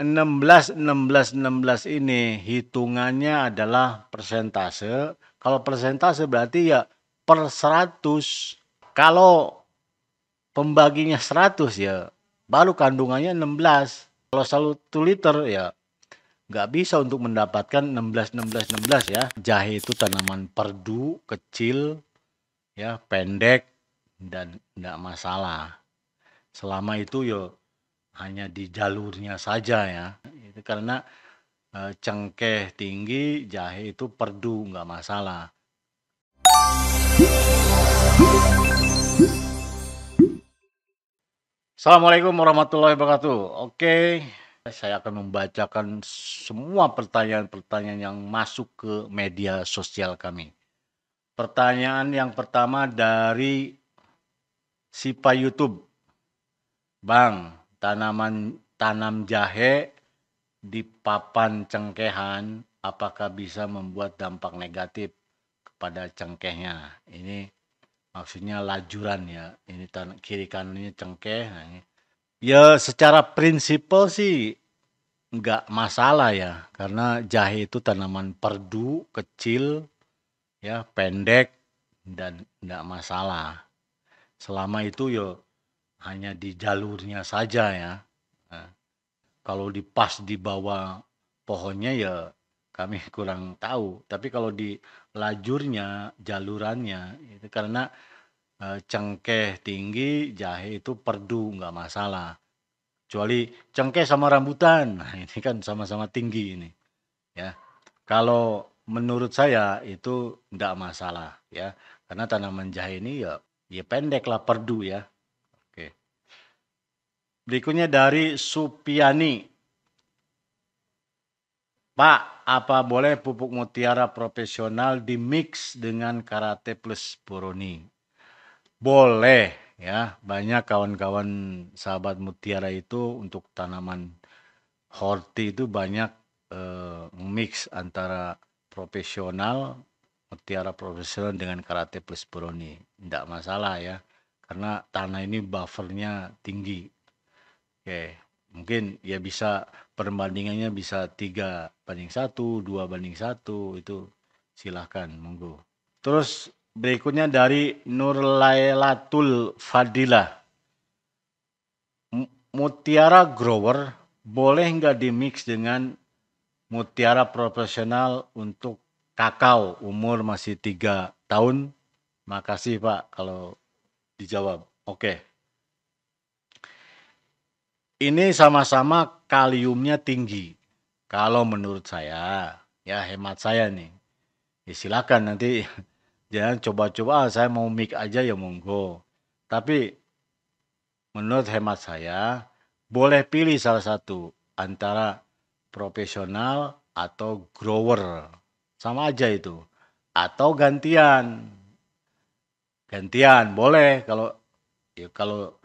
16 16 16 ini hitungannya adalah persentase. Kalau persentase berarti ya per 100. Kalau pembaginya 100 ya baru kandungannya 16. Kalau 1 liter ya nggak bisa untuk mendapatkan 16 16 16 ya. Jahe itu tanaman perdu kecil ya pendek dan nggak masalah. Selama itu yo ya hanya di jalurnya saja ya. Itu karena e, cengkeh tinggi, jahe itu perdu nggak masalah. Assalamualaikum warahmatullahi wabarakatuh. Oke, saya akan membacakan semua pertanyaan-pertanyaan yang masuk ke media sosial kami. Pertanyaan yang pertama dari Sipa YouTube. Bang, tanaman tanam jahe di papan cengkehan apakah bisa membuat dampak negatif kepada cengkehnya. Ini maksudnya lajuran ya. Ini kiri kanannya cengkeh. Nah ini. Ya secara prinsipal sih nggak masalah ya karena jahe itu tanaman perdu kecil ya pendek dan nggak masalah selama itu yo hanya di jalurnya saja ya. Nah, kalau di pas di bawah pohonnya ya kami kurang tahu. Tapi kalau di lajurnya, jalurannya itu karena e, cengkeh tinggi, jahe itu perdu nggak masalah. Kecuali cengkeh sama rambutan, nah, ini kan sama-sama tinggi ini. Ya, kalau menurut saya itu tidak masalah ya, karena tanaman jahe ini ya ya pendek lah perdu ya Berikutnya dari Supiani. Pak, apa boleh pupuk mutiara profesional dimix dengan karate plus boroni? Boleh ya, banyak kawan-kawan sahabat mutiara itu untuk tanaman horti itu banyak eh, mix antara profesional mutiara profesional dengan karate plus boroni. Tidak masalah ya, karena tanah ini buffernya tinggi Oke, mungkin ya bisa perbandingannya bisa tiga banding satu, dua banding satu itu silahkan monggo. Terus berikutnya dari Nur Lailatul Fadila, Mutiara grower boleh nggak dimix dengan mutiara profesional untuk kakao umur masih tiga tahun? Makasih Pak kalau dijawab. Oke. Okay ini sama-sama kaliumnya tinggi. Kalau menurut saya, ya hemat saya nih. Ya silakan nanti jangan coba-coba ah, saya mau mic aja ya monggo. Tapi menurut hemat saya boleh pilih salah satu antara profesional atau grower. Sama aja itu. Atau gantian. Gantian boleh kalau ya kalau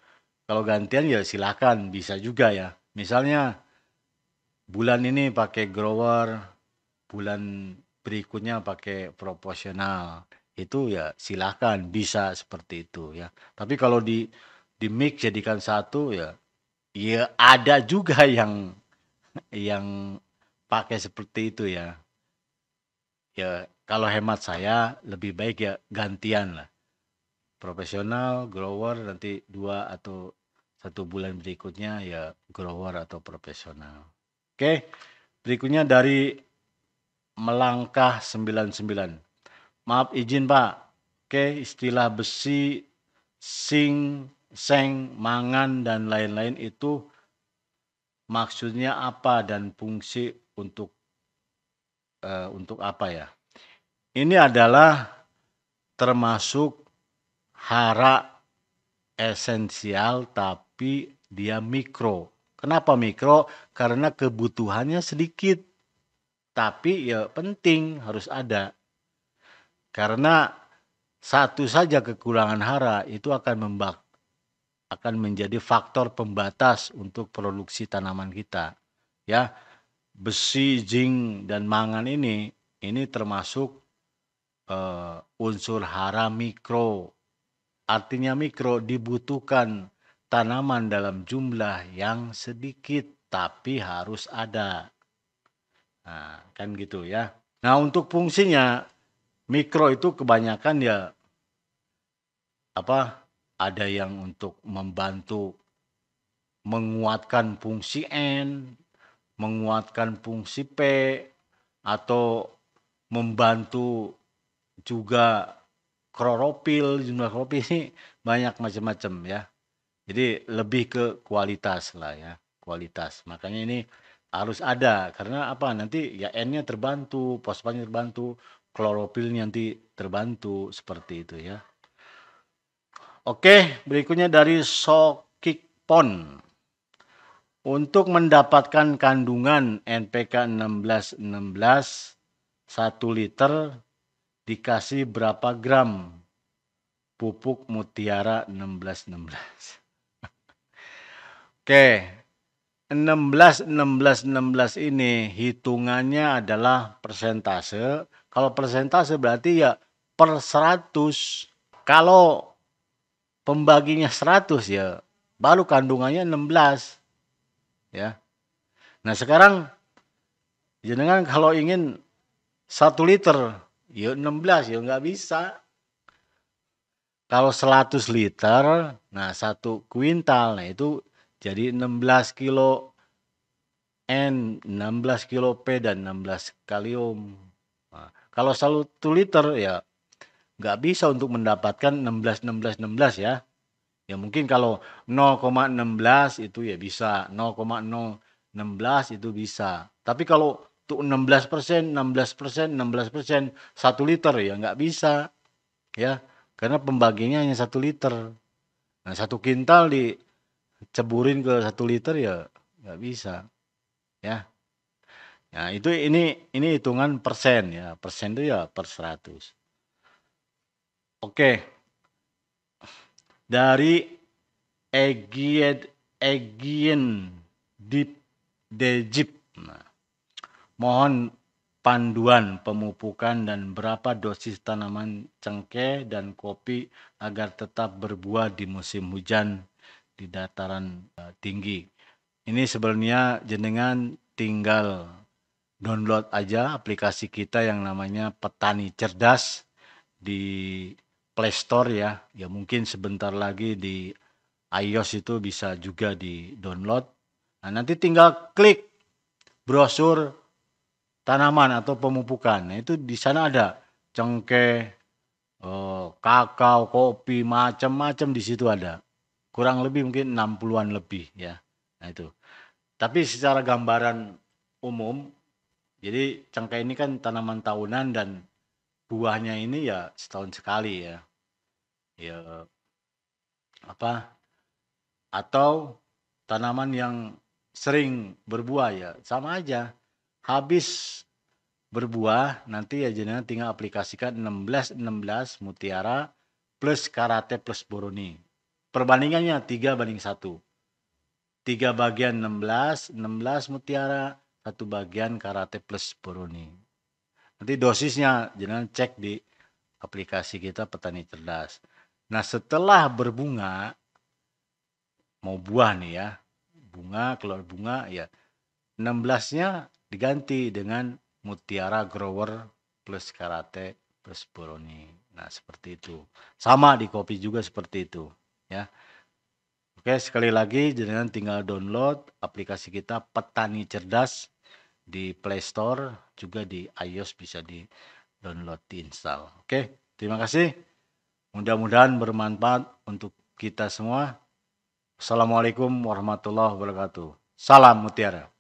kalau gantian ya silakan, bisa juga ya. Misalnya bulan ini pakai grower, bulan berikutnya pakai proporsional. Itu ya silakan, bisa seperti itu ya. Tapi kalau di di mix jadikan satu ya ya ada juga yang yang pakai seperti itu ya. Ya kalau hemat saya lebih baik ya gantian lah profesional, grower nanti dua atau satu bulan berikutnya ya grower atau profesional. Oke, berikutnya dari melangkah 99. Maaf izin Pak, oke istilah besi, sing, seng, mangan dan lain-lain itu maksudnya apa dan fungsi untuk uh, untuk apa ya? Ini adalah termasuk hara esensial tapi dia mikro. Kenapa mikro? Karena kebutuhannya sedikit. Tapi ya penting harus ada. Karena satu saja kekurangan hara itu akan membak akan menjadi faktor pembatas untuk produksi tanaman kita. Ya, besi, zinc dan mangan ini ini termasuk uh, unsur hara mikro Artinya mikro dibutuhkan tanaman dalam jumlah yang sedikit tapi harus ada. Nah, kan gitu ya. Nah, untuk fungsinya mikro itu kebanyakan ya apa? Ada yang untuk membantu menguatkan fungsi N, menguatkan fungsi P atau membantu juga kloropil jumlah kloropil ini banyak macam-macam ya jadi lebih ke kualitas lah ya kualitas makanya ini harus ada karena apa nanti ya n-nya terbantu fosfatnya terbantu kloropilnya nanti terbantu seperti itu ya oke berikutnya dari sokikpon untuk mendapatkan kandungan NPK 1616 16, 1 liter dikasih berapa gram pupuk mutiara 1616. 16. Oke. 16 16 16 ini hitungannya adalah persentase. Kalau persentase berarti ya per 100. Kalau pembaginya 100 ya baru kandungannya 16. Ya. Nah, sekarang jenengan kalau ingin 1 liter Ya 16 ya nggak bisa. Kalau 100 liter, nah satu kuintal, nah itu jadi 16 kilo N, 16 kilo P dan 16 kalium. Nah, kalau satu liter ya nggak bisa untuk mendapatkan 16, 16, 16 ya. Ya mungkin kalau 0,16 itu ya bisa, 0,016 itu bisa. Tapi kalau tuh 16 persen, 16 persen, 16 persen, satu liter ya nggak bisa, ya karena pembaginya hanya satu liter. Nah satu kintal diceburin ke satu liter ya nggak bisa, ya. Nah itu ini ini hitungan persen ya, persen itu ya per 100. Oke, dari Egien Egien Dip Dejip. Nah, Mohon panduan pemupukan dan berapa dosis tanaman cengkeh dan kopi agar tetap berbuah di musim hujan di dataran eh, tinggi. Ini sebenarnya jenengan tinggal download aja aplikasi kita yang namanya Petani Cerdas di Play Store ya. Ya mungkin sebentar lagi di iOS itu bisa juga di download. Nah, nanti tinggal klik brosur tanaman atau pemupukan. Nah, itu di sana ada cengkeh, eh, kakao, kopi, macam-macam di situ ada. Kurang lebih mungkin 60-an lebih ya. Nah, itu. Tapi secara gambaran umum jadi cengkeh ini kan tanaman tahunan dan buahnya ini ya setahun sekali ya. Ya apa? Atau tanaman yang sering berbuah ya sama aja habis berbuah nanti ya jenengan tinggal aplikasikan 16 16 mutiara plus karate plus boroni. Perbandingannya 3 banding 1. 3 bagian 16, 16 mutiara, satu bagian karate plus boroni. Nanti dosisnya jenengan cek di aplikasi kita petani cerdas. Nah setelah berbunga, mau buah nih ya, bunga keluar bunga ya, 16 nya diganti dengan Mutiara Grower plus Karate plus Boroni. Nah, seperti itu. Sama di kopi juga seperti itu, ya. Oke, sekali lagi jangan tinggal download aplikasi kita Petani Cerdas di Play Store, juga di iOS bisa di download, install. Oke, terima kasih. Mudah-mudahan bermanfaat untuk kita semua. Assalamualaikum warahmatullahi wabarakatuh. Salam mutiara.